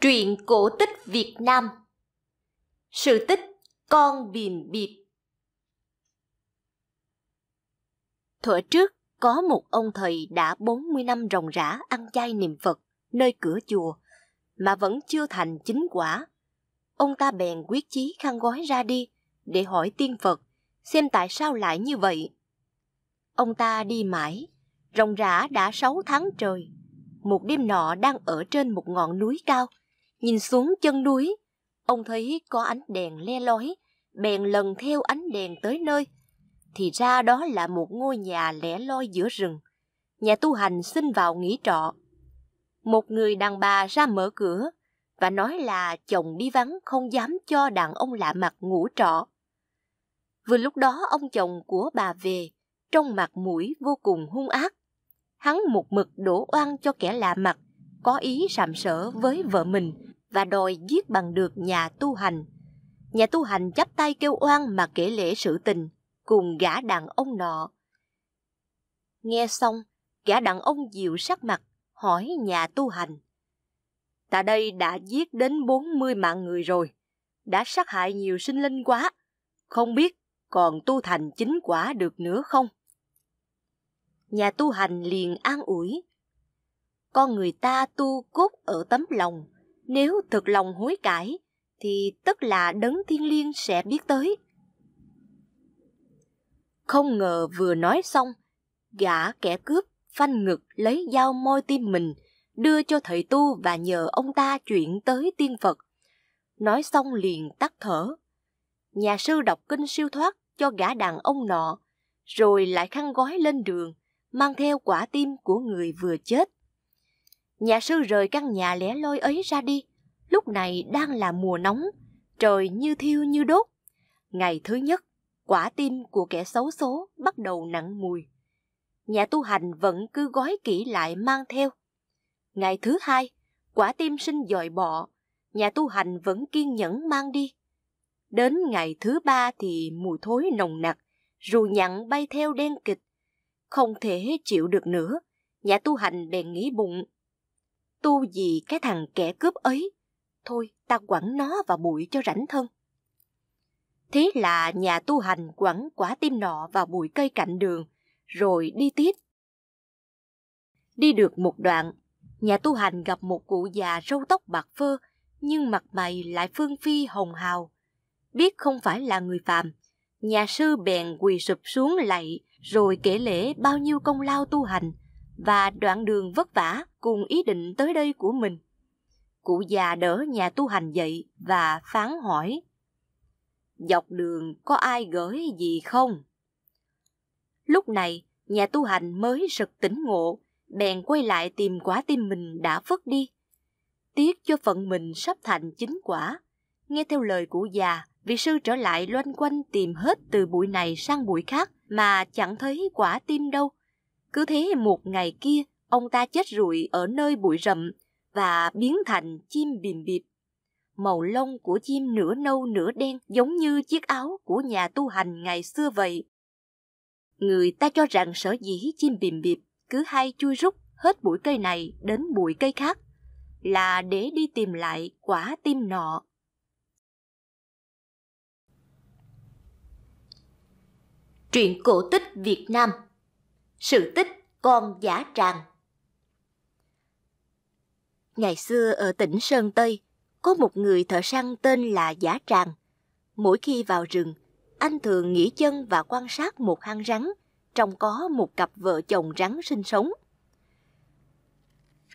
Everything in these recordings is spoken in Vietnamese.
Truyện cổ tích Việt Nam Sự tích Con Bìm Bịp Thuở trước, có một ông thầy đã 40 năm ròng rã ăn chay niệm Phật nơi cửa chùa mà vẫn chưa thành chính quả. Ông ta bèn quyết chí khăn gói ra đi để hỏi tiên Phật xem tại sao lại như vậy. Ông ta đi mãi, ròng rã đã 6 tháng trời. Một đêm nọ đang ở trên một ngọn núi cao – Nhìn xuống chân núi, ông thấy có ánh đèn le lói, bèn lần theo ánh đèn tới nơi. Thì ra đó là một ngôi nhà lẻ loi giữa rừng. Nhà tu hành xin vào nghỉ trọ. Một người đàn bà ra mở cửa và nói là chồng đi vắng không dám cho đàn ông lạ mặt ngủ trọ. Vừa lúc đó ông chồng của bà về, trong mặt mũi vô cùng hung ác. Hắn một mực đổ oan cho kẻ lạ mặt, có ý sàm sỡ với vợ mình và đòi giết bằng được nhà tu hành. Nhà tu hành chắp tay kêu oan mà kể lễ sự tình, cùng gã đàn ông nọ. Nghe xong, gã đàn ông dịu sắc mặt, hỏi nhà tu hành. Ta đây đã giết đến 40 mạng người rồi, đã sát hại nhiều sinh linh quá, không biết còn tu thành chính quả được nữa không? Nhà tu hành liền an ủi. Con người ta tu cốt ở tấm lòng, nếu thực lòng hối cải, thì tất là đấng thiên liêng sẽ biết tới. Không ngờ vừa nói xong, gã kẻ cướp phanh ngực lấy dao moi tim mình, đưa cho thầy tu và nhờ ông ta chuyển tới tiên Phật. Nói xong liền tắt thở. Nhà sư đọc kinh siêu thoát cho gã đàn ông nọ, rồi lại khăn gói lên đường, mang theo quả tim của người vừa chết. Nhà sư rời căn nhà lẻ loi ấy ra đi. Lúc này đang là mùa nóng, trời như thiêu như đốt. Ngày thứ nhất, quả tim của kẻ xấu số bắt đầu nặng mùi. Nhà tu hành vẫn cứ gói kỹ lại mang theo. Ngày thứ hai, quả tim sinh dòi bọ, nhà tu hành vẫn kiên nhẫn mang đi. Đến ngày thứ ba thì mùi thối nồng nặc, rùi nhặn bay theo đen kịch. Không thể chịu được nữa, nhà tu hành bèn nghĩ bụng tu gì cái thằng kẻ cướp ấy. Thôi, ta quẳng nó vào bụi cho rảnh thân. Thế là nhà tu hành quẳng quả tim nọ vào bụi cây cạnh đường, rồi đi tiếp. Đi được một đoạn, nhà tu hành gặp một cụ già râu tóc bạc phơ, nhưng mặt mày lại phương phi hồng hào. Biết không phải là người phàm, nhà sư bèn quỳ sụp xuống lạy rồi kể lễ bao nhiêu công lao tu hành – và đoạn đường vất vả cùng ý định tới đây của mình. Cụ già đỡ nhà tu hành dậy và phán hỏi. Dọc đường có ai gửi gì không? Lúc này, nhà tu hành mới sực tỉnh ngộ, bèn quay lại tìm quả tim mình đã phất đi. Tiếc cho phận mình sắp thành chính quả. Nghe theo lời cụ già, vị sư trở lại loanh quanh tìm hết từ bụi này sang bụi khác mà chẳng thấy quả tim đâu cứ thế một ngày kia, ông ta chết rụi ở nơi bụi rậm và biến thành chim bìm bịp. Màu lông của chim nửa nâu nửa đen giống như chiếc áo của nhà tu hành ngày xưa vậy. Người ta cho rằng sở dĩ chim bìm bịp cứ hay chui rút hết bụi cây này đến bụi cây khác là để đi tìm lại quả tim nọ. Truyện cổ tích Việt Nam sự tích con giả tràng Ngày xưa ở tỉnh Sơn Tây, có một người thợ săn tên là Giả Tràng. Mỗi khi vào rừng, anh thường nghỉ chân và quan sát một hang rắn, trong có một cặp vợ chồng rắn sinh sống.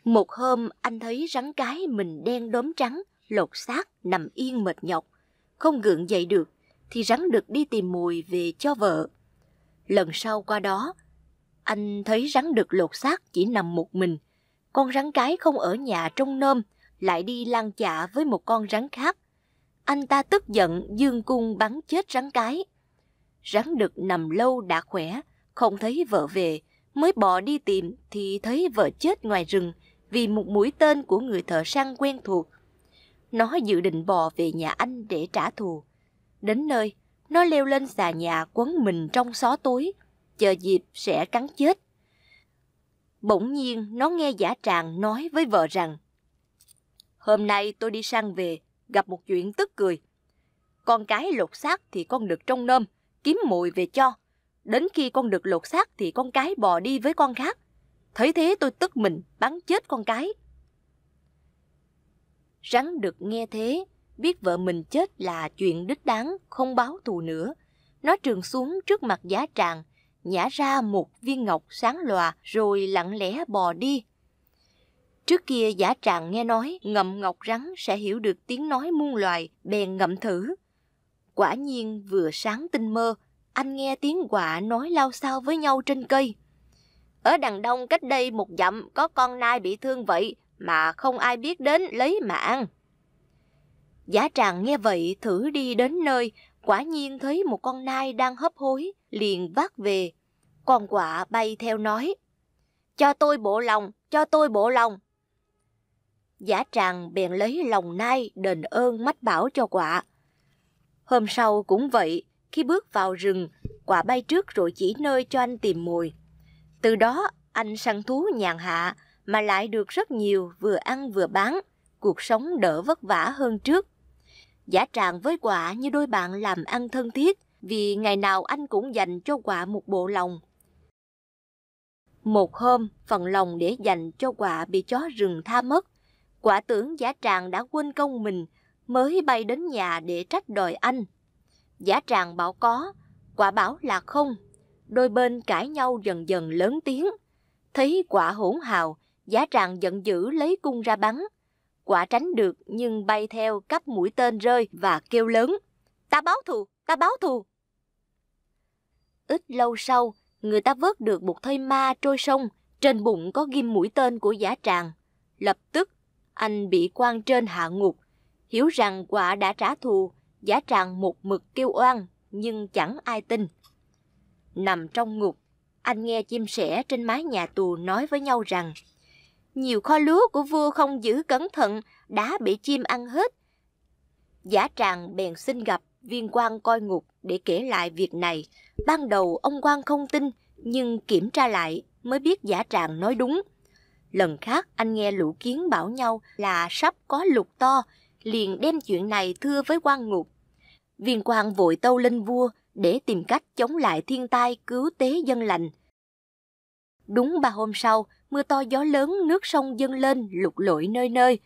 Một hôm, anh thấy rắn cái mình đen đốm trắng, lột xác, nằm yên mệt nhọc. Không gượng dậy được, thì rắn được đi tìm mùi về cho vợ. Lần sau qua đó, anh thấy rắn được lột xác chỉ nằm một mình. Con rắn cái không ở nhà trong nôm, lại đi lang chạ với một con rắn khác. Anh ta tức giận dương cung bắn chết rắn cái. Rắn đực nằm lâu đã khỏe, không thấy vợ về, mới bỏ đi tìm thì thấy vợ chết ngoài rừng vì một mũi tên của người thợ săn quen thuộc. Nó dự định bò về nhà anh để trả thù. Đến nơi, nó leo lên xà nhà quấn mình trong xó tối, chờ dịp sẽ cắn chết. Bỗng nhiên nó nghe giả tràng nói với vợ rằng Hôm nay tôi đi sang về, gặp một chuyện tức cười. Con cái lột xác thì con được trông nôm, kiếm mùi về cho. Đến khi con được lột xác thì con cái bò đi với con khác. Thấy thế tôi tức mình, bắn chết con cái. Rắn được nghe thế, biết vợ mình chết là chuyện đích đáng, không báo thù nữa. Nó trường xuống trước mặt giá tràng, nhả ra một viên ngọc sáng lòa rồi lặng lẽ bò đi. Trước kia giả tràng nghe nói ngậm ngọc rắn sẽ hiểu được tiếng nói muôn loài, bèn ngậm thử. Quả nhiên vừa sáng tinh mơ, anh nghe tiếng quạ nói lao sao với nhau trên cây. Ở đằng đông cách đây một dặm có con nai bị thương vậy mà không ai biết đến lấy mạng. Giả tràng nghe vậy thử đi đến nơi, quả nhiên thấy một con nai đang hấp hối, liền vác về. Con quạ bay theo nói, cho tôi bộ lòng, cho tôi bộ lòng. Giả tràng bèn lấy lòng nai đền ơn mách bảo cho quạ. Hôm sau cũng vậy, khi bước vào rừng, quạ bay trước rồi chỉ nơi cho anh tìm mồi. Từ đó, anh săn thú nhàn hạ mà lại được rất nhiều vừa ăn vừa bán, cuộc sống đỡ vất vả hơn trước. Giả trạng với quả như đôi bạn làm ăn thân thiết, vì ngày nào anh cũng dành cho quả một bộ lòng. Một hôm, phần lòng để dành cho quả bị chó rừng tha mất. Quả tưởng giả tràng đã quên công mình, mới bay đến nhà để trách đòi anh. Giả tràng bảo có, quả bảo là không. Đôi bên cãi nhau dần dần lớn tiếng. Thấy quả hỗn hào, giả tràng giận dữ lấy cung ra bắn quả tránh được nhưng bay theo cắp mũi tên rơi và kêu lớn. Ta báo thù, ta báo thù. Ít lâu sau, người ta vớt được một thây ma trôi sông, trên bụng có ghim mũi tên của giả tràng. Lập tức, anh bị quan trên hạ ngục, hiểu rằng quả đã trả thù, giả tràng một mực kêu oan, nhưng chẳng ai tin. Nằm trong ngục, anh nghe chim sẻ trên mái nhà tù nói với nhau rằng nhiều kho lúa của vua không giữ cẩn thận đã bị chim ăn hết. Giả tràng bèn xin gặp viên quan coi ngục để kể lại việc này. Ban đầu ông quan không tin, nhưng kiểm tra lại mới biết giả tràng nói đúng. Lần khác anh nghe lũ kiến bảo nhau là sắp có lục to, liền đem chuyện này thưa với quan ngục. Viên quan vội tâu lên vua để tìm cách chống lại thiên tai cứu tế dân lành – Đúng ba hôm sau, mưa to gió lớn, nước sông dâng lên, lục lội nơi nơi.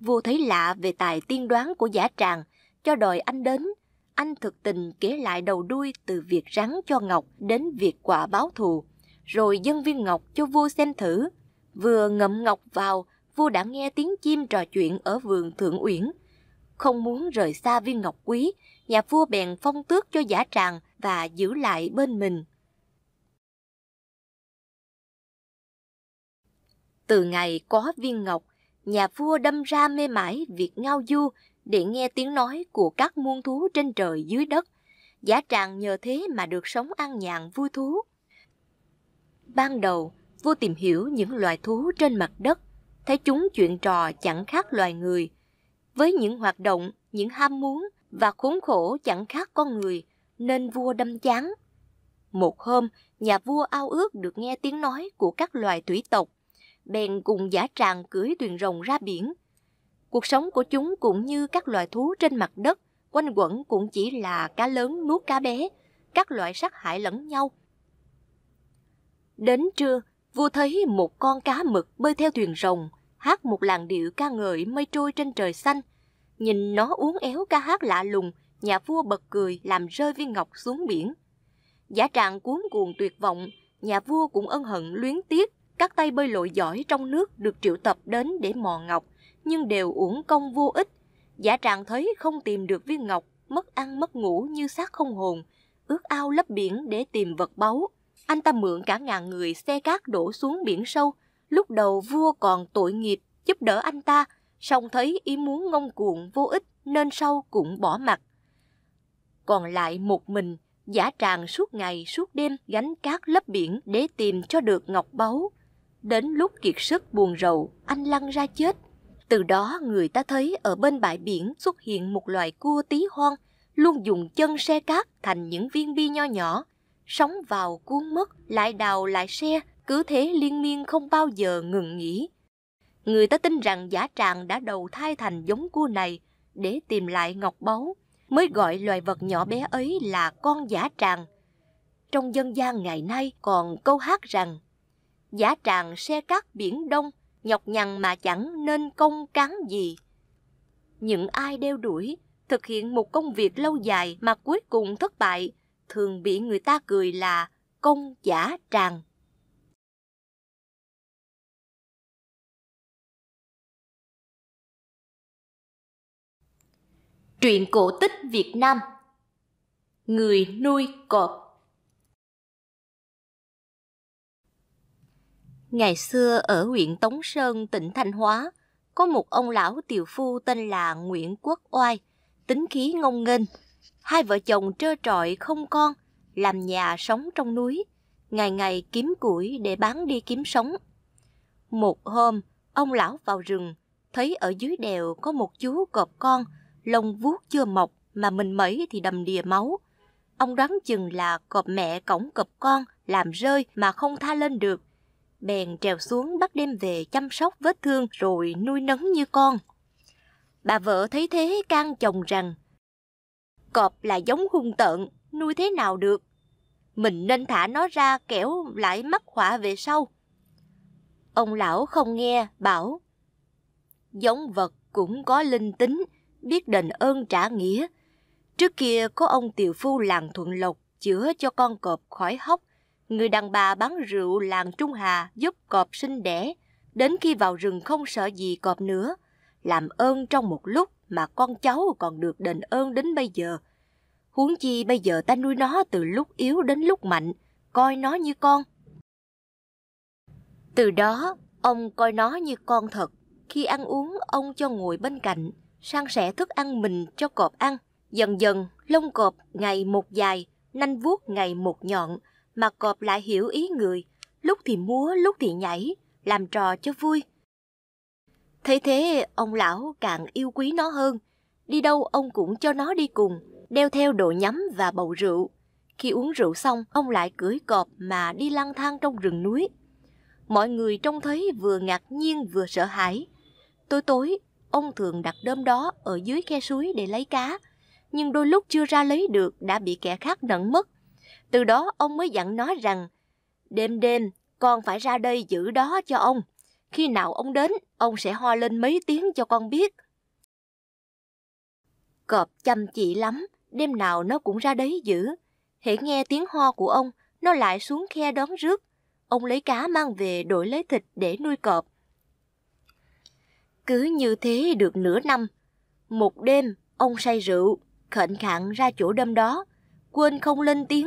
Vua thấy lạ về tài tiên đoán của giả tràng, cho đòi anh đến. Anh thực tình kể lại đầu đuôi từ việc rắn cho Ngọc đến việc quả báo thù, rồi dân viên Ngọc cho vua xem thử. Vừa ngậm Ngọc vào, vua đã nghe tiếng chim trò chuyện ở vườn Thượng Uyển. Không muốn rời xa viên Ngọc Quý, nhà vua bèn phong tước cho giả tràng và giữ lại bên mình. Từ ngày có viên ngọc, nhà vua đâm ra mê mải việc ngao du để nghe tiếng nói của các muôn thú trên trời dưới đất. giả tràng nhờ thế mà được sống an nhàn vui thú. Ban đầu, vua tìm hiểu những loài thú trên mặt đất, thấy chúng chuyện trò chẳng khác loài người. Với những hoạt động, những ham muốn và khốn khổ chẳng khác con người, nên vua đâm chán. Một hôm, nhà vua ao ước được nghe tiếng nói của các loài thủy tộc bèn cùng giả tràng cưới thuyền rồng ra biển. Cuộc sống của chúng cũng như các loài thú trên mặt đất, quanh quẩn cũng chỉ là cá lớn nuốt cá bé, các loại sát hại lẫn nhau. Đến trưa, vua thấy một con cá mực bơi theo thuyền rồng, hát một làn điệu ca ngợi mây trôi trên trời xanh. Nhìn nó uốn éo ca hát lạ lùng, nhà vua bật cười làm rơi viên ngọc xuống biển. Giả trạng cuốn cuồng tuyệt vọng, nhà vua cũng ân hận luyến tiếc các tay bơi lội giỏi trong nước được triệu tập đến để mò ngọc, nhưng đều uổng công vô ích. Giả trạng thấy không tìm được viên ngọc, mất ăn mất ngủ như xác không hồn, ước ao lấp biển để tìm vật báu. Anh ta mượn cả ngàn người xe cát đổ xuống biển sâu. Lúc đầu vua còn tội nghiệp giúp đỡ anh ta, song thấy ý muốn ngông cuồng vô ích nên sau cũng bỏ mặt. Còn lại một mình, giả tràng suốt ngày suốt đêm gánh cát lấp biển để tìm cho được ngọc báu. Đến lúc kiệt sức buồn rầu, anh lăn ra chết. Từ đó người ta thấy ở bên bãi biển xuất hiện một loài cua tí hon, luôn dùng chân xe cát thành những viên bi nho nhỏ. Sóng vào cuốn mất, lại đào lại xe, cứ thế liên miên không bao giờ ngừng nghỉ. Người ta tin rằng giả tràng đã đầu thai thành giống cua này để tìm lại ngọc báu, mới gọi loài vật nhỏ bé ấy là con giả tràng. Trong dân gian ngày nay còn câu hát rằng giả tràng xe cát biển đông, nhọc nhằn mà chẳng nên công cán gì. Những ai đeo đuổi, thực hiện một công việc lâu dài mà cuối cùng thất bại, thường bị người ta cười là công giả tràng. Truyện cổ tích Việt Nam Người nuôi cọp Ngày xưa ở huyện Tống Sơn, tỉnh Thanh Hóa, có một ông lão tiều phu tên là Nguyễn Quốc Oai, tính khí ngông nghênh. Hai vợ chồng trơ trọi không con, làm nhà sống trong núi, ngày ngày kiếm củi để bán đi kiếm sống. Một hôm, ông lão vào rừng, thấy ở dưới đèo có một chú cọp con, lông vuốt chưa mọc mà mình mấy thì đầm đìa máu. Ông đoán chừng là cọp mẹ cõng cọp con làm rơi mà không tha lên được bèn trèo xuống bắt đem về chăm sóc vết thương rồi nuôi nấng như con. Bà vợ thấy thế can chồng rằng, cọp là giống hung tợn, nuôi thế nào được? Mình nên thả nó ra kẻo lại mắc họa về sau. Ông lão không nghe, bảo, giống vật cũng có linh tính, biết đền ơn trả nghĩa. Trước kia có ông tiều phu làng Thuận Lộc chữa cho con cọp khỏi hóc, người đàn bà bán rượu làng Trung Hà giúp cọp sinh đẻ, đến khi vào rừng không sợ gì cọp nữa. Làm ơn trong một lúc mà con cháu còn được đền ơn đến bây giờ. Huống chi bây giờ ta nuôi nó từ lúc yếu đến lúc mạnh, coi nó như con. Từ đó, ông coi nó như con thật. Khi ăn uống, ông cho ngồi bên cạnh, san sẻ thức ăn mình cho cọp ăn. Dần dần, lông cọp ngày một dài, nanh vuốt ngày một nhọn, mà cọp lại hiểu ý người, lúc thì múa, lúc thì nhảy, làm trò cho vui. Thế thế, ông lão càng yêu quý nó hơn. Đi đâu ông cũng cho nó đi cùng, đeo theo đồ nhắm và bầu rượu. Khi uống rượu xong, ông lại cưỡi cọp mà đi lang thang trong rừng núi. Mọi người trông thấy vừa ngạc nhiên vừa sợ hãi. Tối tối, ông thường đặt đơm đó ở dưới khe suối để lấy cá, nhưng đôi lúc chưa ra lấy được đã bị kẻ khác nận mất. Từ đó ông mới dặn nó rằng, đêm đêm con phải ra đây giữ đó cho ông. Khi nào ông đến, ông sẽ ho lên mấy tiếng cho con biết. Cọp chăm chỉ lắm, đêm nào nó cũng ra đấy giữ. hãy nghe tiếng ho của ông, nó lại xuống khe đón rước. Ông lấy cá mang về đổi lấy thịt để nuôi cọp. Cứ như thế được nửa năm. Một đêm, ông say rượu, khệnh khạng ra chỗ đâm đó. Quên không lên tiếng,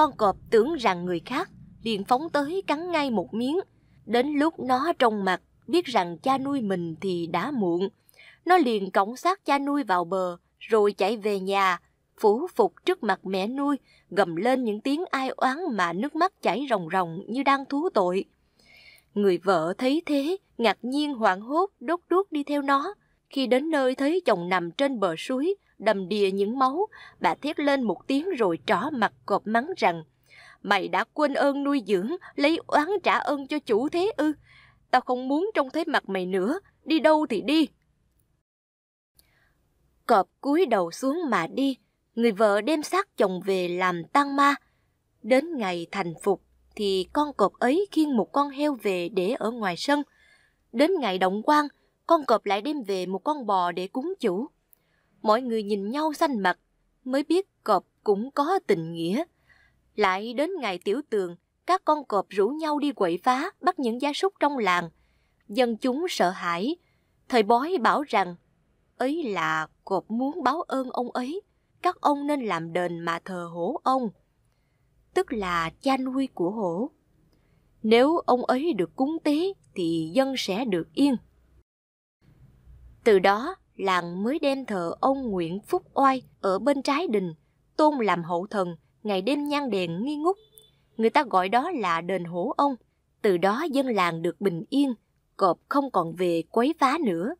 con cọp tưởng rằng người khác, liền phóng tới cắn ngay một miếng. Đến lúc nó trong mặt, biết rằng cha nuôi mình thì đã muộn. Nó liền cõng xác cha nuôi vào bờ, rồi chạy về nhà, phủ phục trước mặt mẹ nuôi, gầm lên những tiếng ai oán mà nước mắt chảy ròng ròng như đang thú tội. Người vợ thấy thế, ngạc nhiên hoảng hốt, đốt đuốc đi theo nó. Khi đến nơi thấy chồng nằm trên bờ suối, đầm đìa những máu, bà thét lên một tiếng rồi trỏ mặt cọp mắng rằng Mày đã quên ơn nuôi dưỡng, lấy oán trả ơn cho chủ thế ư? Tao không muốn trông thấy mặt mày nữa, đi đâu thì đi. Cọp cúi đầu xuống mà đi, người vợ đem xác chồng về làm tang ma. Đến ngày thành phục thì con cọp ấy khiêng một con heo về để ở ngoài sân. Đến ngày động quan con cọp lại đem về một con bò để cúng chủ. Mọi người nhìn nhau xanh mặt, mới biết cọp cũng có tình nghĩa. Lại đến ngày tiểu tường, các con cọp rủ nhau đi quậy phá, bắt những gia súc trong làng. Dân chúng sợ hãi. Thời bói bảo rằng, ấy là cọp muốn báo ơn ông ấy, các ông nên làm đền mà thờ hổ ông. Tức là cha nuôi của hổ. Nếu ông ấy được cúng tế thì dân sẽ được yên. Từ đó, làng mới đem thờ ông Nguyễn Phúc Oai ở bên trái đình, tôn làm hậu thần, ngày đêm nhang đèn nghi ngút. Người ta gọi đó là đền hổ ông. Từ đó dân làng được bình yên, cọp không còn về quấy phá nữa.